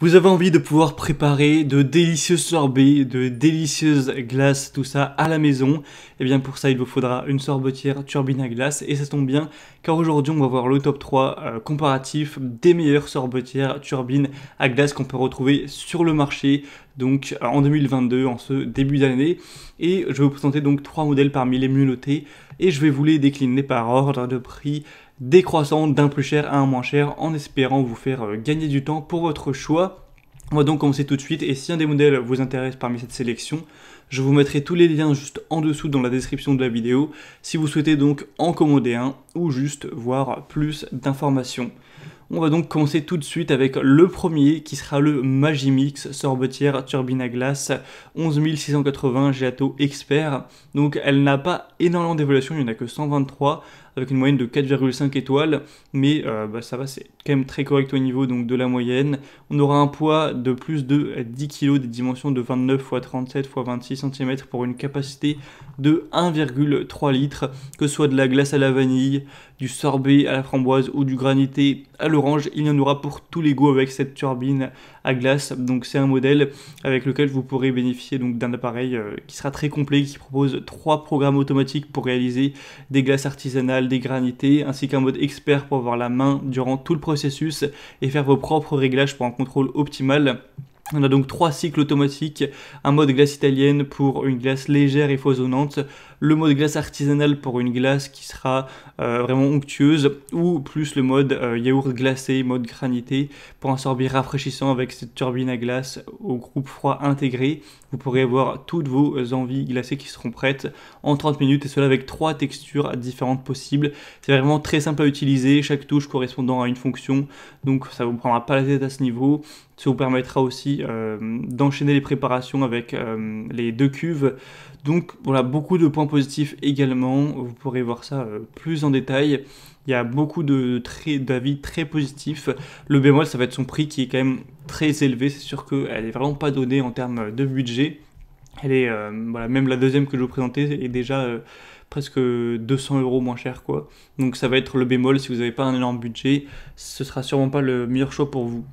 Vous avez envie de pouvoir préparer de délicieuses sorbets, de délicieuses glaces, tout ça à la maison Et eh bien pour ça, il vous faudra une sorbetière turbine à glace et ça tombe bien car aujourd'hui, on va voir le top 3 euh, comparatif des meilleures sorbetières turbines à glace qu'on peut retrouver sur le marché donc euh, en 2022, en ce début d'année et je vais vous présenter donc trois modèles parmi les mieux notés et je vais vous les décliner par ordre de prix Décroissant d'un plus cher à un moins cher en espérant vous faire euh, gagner du temps pour votre choix. On va donc commencer tout de suite et si un des modèles vous intéresse parmi cette sélection, je vous mettrai tous les liens juste en dessous dans la description de la vidéo si vous souhaitez donc en commander un ou juste voir plus d'informations. On va donc commencer tout de suite avec le premier qui sera le Magimix sorbetière turbine à glace 11680 gato Expert. Donc elle n'a pas énormément d'évaluation, il n'y en a que 123 avec une moyenne de 4,5 étoiles, mais euh, bah, ça va, c'est quand même très correct au niveau donc, de la moyenne. On aura un poids de plus de 10 kg des dimensions de 29 x 37 x 26 cm pour une capacité de 1,3 litre, que ce soit de la glace à la vanille, du sorbet à la framboise ou du granité à l'orange, il y en aura pour tous les goûts avec cette turbine à glace. Donc c'est un modèle avec lequel vous pourrez bénéficier d'un appareil euh, qui sera très complet, qui propose trois programmes automatiques pour réaliser des glaces artisanales des granités, ainsi qu'un mode expert pour avoir la main durant tout le processus et faire vos propres réglages pour un contrôle optimal. On a donc trois cycles automatiques, un mode glace italienne pour une glace légère et foisonnante, le mode glace artisanale pour une glace qui sera euh, vraiment onctueuse, ou plus le mode euh, yaourt glacé, mode granité, pour un sorbet rafraîchissant avec cette turbine à glace au groupe froid intégré. Vous pourrez avoir toutes vos envies glacées qui seront prêtes en 30 minutes, et cela avec trois textures différentes possibles. C'est vraiment très simple à utiliser, chaque touche correspondant à une fonction, donc ça vous prendra pas la tête à ce niveau. Ça vous permettra aussi euh, d'enchaîner les préparations avec les deux cuves. Donc voilà, beaucoup de points également. Vous pourrez voir ça euh, plus en détail. Il y a beaucoup de traits d'avis très positifs. Le bémol, ça va être son prix qui est quand même très élevé. C'est sûr qu'elle est vraiment pas donnée en termes de budget. Elle est, euh, voilà, même la deuxième que je vous présentais est déjà euh, presque 200 euros moins cher, quoi. Donc ça va être le bémol si vous n'avez pas un énorme budget. Ce sera sûrement pas le meilleur choix pour vous.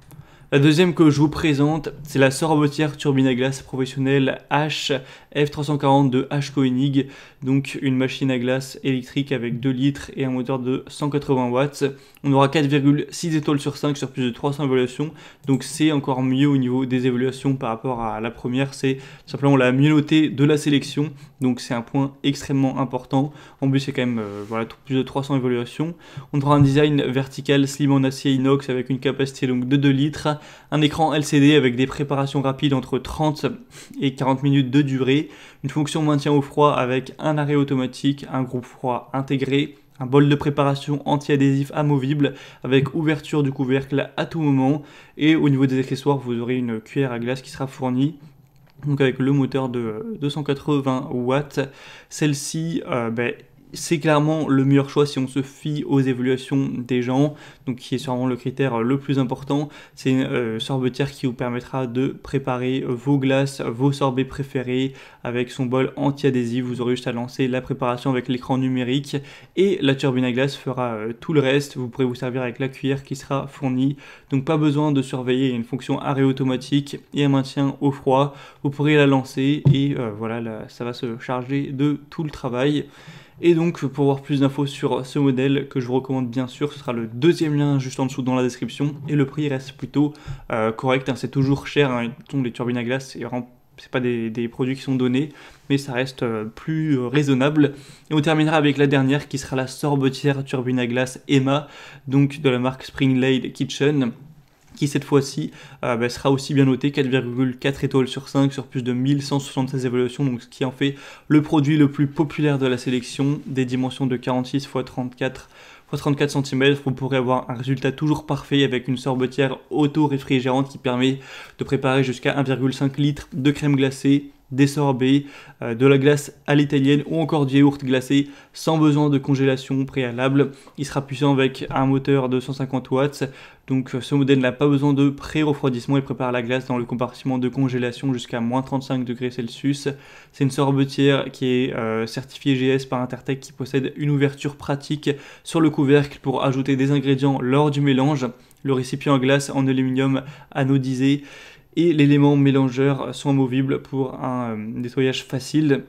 La deuxième que je vous présente, c'est la sorbetière turbine à glace professionnelle HF340 de H Koenig, donc une machine à glace électrique avec 2 litres et un moteur de 180 watts. On aura 4,6 étoiles sur 5 sur plus de 300 évaluations, donc c'est encore mieux au niveau des évaluations par rapport à la première, c'est simplement la mieux de la sélection, donc c'est un point extrêmement important. En plus, c'est quand même euh, voilà, plus de 300 évaluations. On aura un design vertical slim en acier inox avec une capacité donc de 2 litres un écran LCD avec des préparations rapides entre 30 et 40 minutes de durée, une fonction maintien au froid avec un arrêt automatique, un groupe froid intégré, un bol de préparation anti-adhésif amovible avec ouverture du couvercle à tout moment et au niveau des accessoires vous aurez une cuillère à glace qui sera fournie donc avec le moteur de 280 watts. Celle-ci euh, ben, c'est clairement le meilleur choix si on se fie aux évaluations des gens, donc qui est sûrement le critère le plus important. C'est une euh, sorbetière qui vous permettra de préparer vos glaces, vos sorbets préférés avec son bol anti-adhésif. Vous aurez juste à lancer la préparation avec l'écran numérique et la turbine à glace fera euh, tout le reste. Vous pourrez vous servir avec la cuillère qui sera fournie, donc pas besoin de surveiller. Il y a une fonction arrêt automatique et un maintien au froid. Vous pourrez la lancer et euh, voilà, ça va se charger de tout le travail. Et donc pour voir plus d'infos sur ce modèle que je vous recommande bien sûr, ce sera le deuxième lien juste en dessous dans la description. Et le prix reste plutôt euh, correct, hein. c'est toujours cher, hein, les turbines à glace, c'est ne c'est pas des, produits qui sont donnés, mais ça reste euh, plus euh, raisonnable. Et on terminera avec la dernière qui sera la sorbetière turbine à glace Emma, donc de la marque Springlade Kitchen qui cette fois-ci euh, bah, sera aussi bien noté, 4,4 étoiles sur 5 sur plus de 1176 évaluations, donc ce qui en fait le produit le plus populaire de la sélection, des dimensions de 46 x 34 x 34 cm, vous pourrez avoir un résultat toujours parfait avec une sorbetière auto-réfrigérante qui permet de préparer jusqu'à 1,5 litre de crème glacée des euh, de la glace à l'italienne ou encore du yaourt glacé sans besoin de congélation préalable. Il sera puissant avec un moteur de 150 watts, donc euh, ce modèle n'a pas besoin de pré-refroidissement et prépare la glace dans le compartiment de congélation jusqu'à moins 35 degrés Celsius. C'est une sorbetière qui est euh, certifiée GS par Intertech qui possède une ouverture pratique sur le couvercle pour ajouter des ingrédients lors du mélange le récipient en glace en aluminium anodisé et l'élément mélangeur sont amovibles pour un euh, nettoyage facile.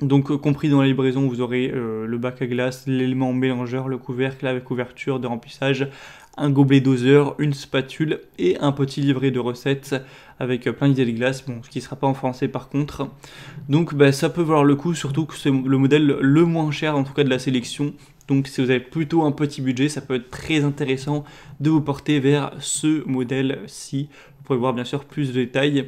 Donc euh, compris dans la livraison, vous aurez euh, le bac à glace, l'élément mélangeur, le couvercle avec couverture de remplissage, un gobelet doseur, une spatule et un petit livret de recettes avec plein d'idées de glace, bon, ce qui ne sera pas en français par contre. Donc bah, ça peut valoir le coup, surtout que c'est le modèle le moins cher en tout cas de la sélection, donc si vous avez plutôt un petit budget, ça peut être très intéressant de vous porter vers ce modèle-ci. Vous pouvez voir bien sûr plus de détails.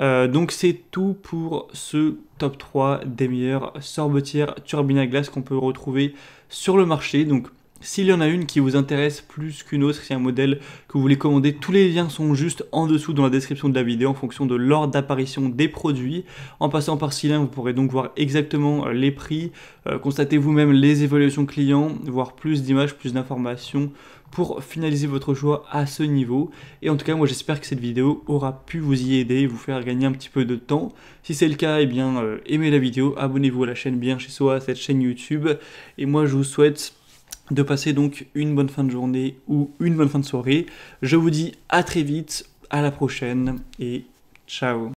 Euh, donc c'est tout pour ce top 3 des meilleurs sorbetières turbines à glace qu'on peut retrouver sur le marché. Donc s'il y en a une qui vous intéresse plus qu'une autre, si un modèle que vous voulez commander, tous les liens sont juste en dessous dans la description de la vidéo en fonction de l'ordre d'apparition des produits. En passant par ce vous pourrez donc voir exactement euh, les prix, euh, constater vous-même les évaluations clients, voir plus d'images, plus d'informations pour finaliser votre choix à ce niveau. Et en tout cas, moi j'espère que cette vidéo aura pu vous y aider, vous faire gagner un petit peu de temps. Si c'est le cas, eh bien euh, aimez la vidéo, abonnez-vous à la chaîne bien chez soi, à cette chaîne YouTube. Et moi je vous souhaite de passer donc une bonne fin de journée ou une bonne fin de soirée. Je vous dis à très vite, à la prochaine et ciao